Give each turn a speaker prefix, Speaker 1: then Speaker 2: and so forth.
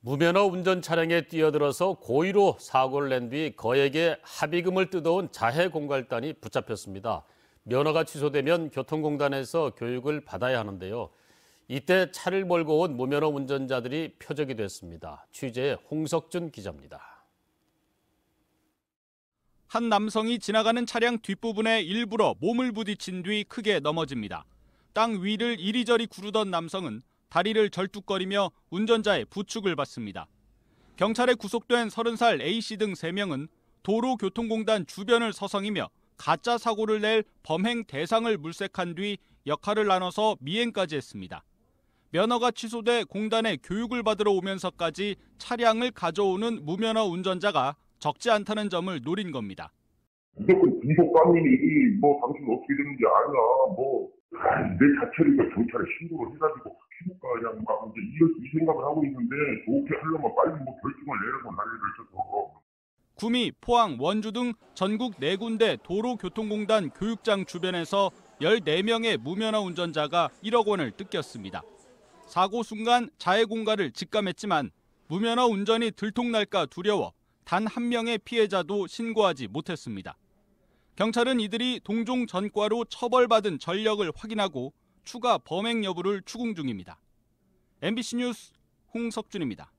Speaker 1: 무면허 운전 차량에 뛰어들어서 고의로 사고를 낸 뒤 거액의 합의금을 뜯어온 자해 공갈단이 붙잡혔습니다. 면허가 취소되면 교통공단에서 교육을 받아야 하는데요. 이때 차를 몰고 온 무면허 운전자들이 표적이 됐습니다. 취재 홍석준 기자입니다.
Speaker 2: 한 남성이 지나가는 차량 뒷부분에 일부러 몸을 부딪힌 뒤 크게 넘어집니다. 땅 위를 이리저리 구르던 남성은 다리를 절뚝거리며 운전자의 부축을 받습니다. 경찰에 구속된 30살 A씨 등 3명은 도로교통공단 주변을 서성이며 가짜 사고를 낼 범행 대상을 물색한 뒤 역할을 나눠서 미행까지 했습니다. 면허가 취소돼 공단에 교육을 받으러 오면서까지 차량을 가져오는 무면허 운전자가 적지 않다는 점을 노린
Speaker 3: 겁니다. 무조건 군복관님이 뭐 당신 어떻게 되는지 아냐 뭐내 자체를 경찰에 신고를 해가지고 그냥 막 이제 이, 이 생각을 하고 있는데 좋게 뭐, 하려면 빨리 뭐 결정을 내려고 난리를 쳐서. 구미, 포항, 원주
Speaker 2: 등 전국 네군데 도로교통공단 교육장 주변에서 14명의 무면허 운전자가 1억 원을 뜯겼습니다. 사고 순간 자해 공가를 직감했지만 무면허 운전이 들통날까 두려워 단 한 명의 피해자도 신고하지 못했습니다. 경찰은 이들이 동종 전과로 처벌받은 전력을 확인하고 추가 범행 여부를 추궁 중입니다. MBC 뉴스 홍석준입니다.